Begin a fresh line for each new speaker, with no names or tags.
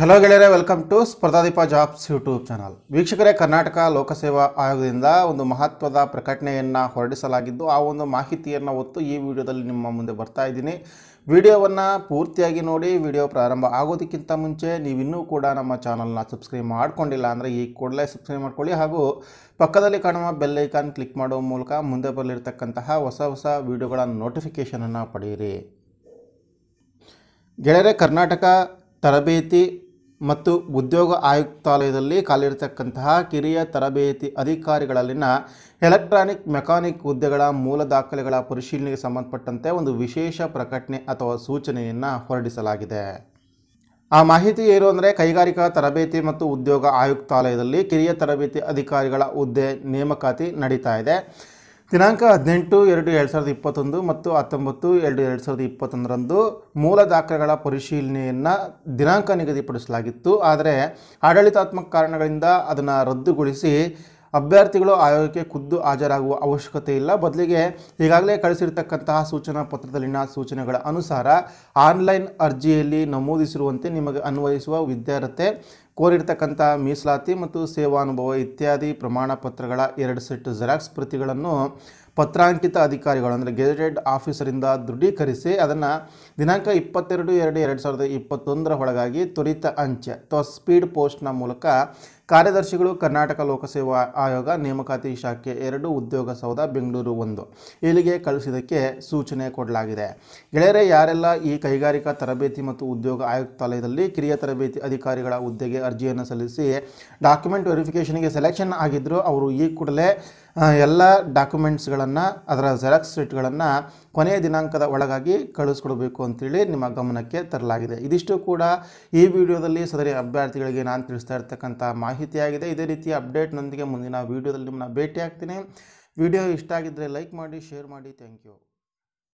hello ಗೆಳೆಯರೆ welcome to Spardhadeepa jobs YouTube channel ವೀಕ್ಷಕರೇ ಕರ್ನಾಟಕ ಲೋಕಸೇವಾ ಆಯೋಗದಿಂದ ಒಂದು ಮಹತ್ವದ ಪ್ರಕಟಣೆಯನ್ನು ಹೊರಡಿಸಲಾಗಿದ್ದು ಆ ಒಂದು ಮಾಹಿತಿಯನ್ನು ಹೊತ್ತು ಈ ವಿಡಿಯೋದಲ್ಲಿ ನಿಮ್ಮ ಮುಂದೆ ಬರ್ತಾ ಇದ್ದೀನಿ ವಿಡಿಯೋವನ್ನು ಪೂರ್ತಿಯಾಗಿ ನೋಡಿ ವಿಡಿಯೋ ಪ್ರಾರಂಭ ಆಗೋದಕ್ಕಿಂತ ಮುಂಚೆ ನೀವಿನ್ನೂ ಕೂಡ ನಮ್ಮ ಚಾನಲ್ನ ಸಬ್ಸ್ಕ್ರೈಬ್ ಮಾಡಿಕೊಂಡಿಲ್ಲ ಅಂದರೆ ಈ ಕೂಡಲೇ ಸಬ್ಸ್ಕ್ರೈಬ್ ಮಾಡ್ಕೊಳ್ಳಿ ಹಾಗೂ ಪಕ್ಕದಲ್ಲಿ ಕಾಣುವ ಬೆಲ್ಲೈಕಾನ್ ಕ್ಲಿಕ್ ಮಾಡುವ ಮೂಲಕ ಮುಂದೆ ಬರಲಿರ್ತಕ್ಕಂತಹ ಹೊಸ ಹೊಸ ವಿಡಿಯೋಗಳ ನೋಟಿಫಿಕೇಷನನ್ನು ಪಡೆಯಿರಿ ಗೆಳೆಯರೆ ಕರ್ನಾಟಕ ತರಬೇತಿ ಮತ್ತು ಉದ್ಯೋಗ ಆಯುಕ್ತಾಲಯದಲ್ಲಿ ಕಾಲಿರತಕ್ಕಂತಹ ಕಿರಿಯ ತರಬೇತಿ ಅಧಿಕಾರಿಗಳಲ್ಲಿನ ಎಲೆಕ್ಟ್ರಾನಿಕ್ ಮೆಕ್ಯಾನಿಕ್ ಹುದ್ದೆಗಳ ಮೂಲ ದಾಖಲೆಗಳ ಪರಿಶೀಲನೆಗೆ ಸಂಬಂಧಪಟ್ಟಂತೆ ಒಂದು ವಿಶೇಷ ಪ್ರಕಟಣೆ ಅಥವಾ ಸೂಚನೆಯನ್ನು ಹೊರಡಿಸಲಾಗಿದೆ ಆ ಮಾಹಿತಿ ಏನು ಅಂದರೆ ಕೈಗಾರಿಕಾ ತರಬೇತಿ ಮತ್ತು ಉದ್ಯೋಗ ಆಯುಕ್ತಾಲಯದಲ್ಲಿ ಕಿರಿಯ ತರಬೇತಿ ಅಧಿಕಾರಿಗಳ ಹುದ್ದೆ ನೇಮಕಾತಿ ನಡೀತಾ ಇದೆ ದಿನಾಂಕ ಹದಿನೆಂಟು ಎರಡು ಎರಡು ಸಾವಿರದ ಇಪ್ಪತ್ತೊಂದು ಮತ್ತು ಹತ್ತೊಂಬತ್ತು ಎರಡು ಎರಡು ಸಾವಿರದ ಇಪ್ಪತ್ತೊಂದರಂದು ಮೂಲ ದಾಖಲೆಗಳ ಪರಿಶೀಲನೆಯನ್ನು ದಿನಾಂಕ ನಿಗದಿಪಡಿಸಲಾಗಿತ್ತು ಆದರೆ ಆಡಳಿತಾತ್ಮಕ ಕಾರಣಗಳಿಂದ ಅದನ್ನು ರದ್ದುಗೊಳಿಸಿ ಅಭ್ಯರ್ಥಿಗಳು ಆಯೋಗಕ್ಕೆ ಖುದ್ದು ಹಾಜರಾಗುವ ಅವಶ್ಯಕತೆ ಇಲ್ಲ ಬದಲಿಗೆ ಈಗಾಗಲೇ ಕಳಿಸಿರ್ತಕ್ಕಂತಹ ಸೂಚನಾ ಪತ್ರದಲ್ಲಿನ ಸೂಚನೆಗಳ ಅನುಸಾರ ಆನ್ಲೈನ್ ಅರ್ಜಿಯಲ್ಲಿ ನಮೂದಿಸಿರುವಂತೆ ನಿಮಗೆ ಅನ್ವಯಿಸುವ ವಿದ್ಯಾರ್ಥಿ ಕೋರಿರ್ತಕ್ಕಂಥ ಮೀಸಲಾತಿ ಮತ್ತು ಸೇವಾನುಭವ ಇತ್ಯಾದಿ ಪ್ರಮಾಣ ಪತ್ರಗಳ ಎರಡು ಸೆಟ್ ಜೆರಾಕ್ಸ್ ಪ್ರತಿಗಳನ್ನು ಪತ್ರಾಂಕಿತ ಅಧಿಕಾರಿಗಳು ಅಂದರೆ ಗೆಜೆಟೆಡ್ ಆಫೀಸರಿಂದ ದೃಢೀಕರಿಸಿ ಅದನ್ನು ದಿನಾಂಕ ಇಪ್ಪತ್ತೆರಡು ಎರಡು ಎರಡು ಸಾವಿರದ ಇಪ್ಪತ್ತೊಂದರ ಒಳಗಾಗಿ ತ್ವರಿತ ಅಂಚೆ ಅಥವಾ ಸ್ಪೀಡ್ ಪೋಸ್ಟ್ನ ಮೂಲಕ ಕಾರ್ಯದರ್ಶಿಗಳು ಕರ್ನಾಟಕ ಲೋಕಸೇವಾ ಆಯೋಗ ನೇಮಕಾತಿ ಶಾಖೆ ಎರಡು ಉದ್ಯೋಗ ಸೌಧ ಬೆಂಗಳೂರು ಒಂದು ಇಲ್ಲಿಗೆ ಕಳಿಸಿದ್ದಕ್ಕೆ ಸೂಚನೆ ಕೊಡಲಾಗಿದೆ ಗೆಳೆಯರೇ ಯಾರೆಲ್ಲ ಈ ಕೈಗಾರಿಕಾ ತರಬೇತಿ ಮತ್ತು ಉದ್ಯೋಗ ಆಯುಕ್ತಾಲಯದಲ್ಲಿ ಕಿರಿಯ ತರಬೇತಿ ಅಧಿಕಾರಿಗಳ ಹುದ್ದೆಗೆ ಅರ್ಜಿಯನ್ನು ಸಲ್ಲಿಸಿ ಡಾಕ್ಯುಮೆಂಟ್ ವೆರಿಫಿಕೇಷನ್ಗೆ ಸೆಲೆಕ್ಷನ್ ಆಗಿದ್ದರು ಅವರು ಈ ಕೂಡಲೇ ಎಲ್ಲ ಡಾಕ್ಯುಮೆಂಟ್ಸ್ಗಳನ್ನು ಅದರ ಜೆರಾಕ್ಸ್ ಸೀಟ್ಗಳನ್ನು ಕೊನೆಯ ದಿನಾಂಕದ ಒಳಗಾಗಿ ಕಳಿಸ್ಕೊಡ್ಬೇಕು ಅಂತೇಳಿ ನಿಮ್ಮ ಗಮನಕ್ಕೆ ತರಲಾಗಿದೆ ಇದಿಷ್ಟು ಕೂಡ ಈ ವಿಡಿಯೋದಲ್ಲಿ ಸದರಿ ಅಭ್ಯರ್ಥಿಗಳಿಗೆ ನಾನು ತಿಳಿಸ್ತಾ ಇರ್ತಕ್ಕಂಥ ಮಾಹಿತಿಯಾಗಿದೆ ಇದೇ ರೀತಿಯ ಅಪ್ಡೇಟ್ನೊಂದಿಗೆ ಮುಂದಿನ ವೀಡಿಯೋದಲ್ಲಿ ನಿಮ್ಮನ್ನ ಭೇಟಿ ಆಗ್ತೀನಿ ವಿಡಿಯೋ ಇಷ್ಟ ಆಗಿದ್ದರೆ ಲೈಕ್ ಮಾಡಿ ಶೇರ್ ಮಾಡಿ ಥ್ಯಾಂಕ್ ಯು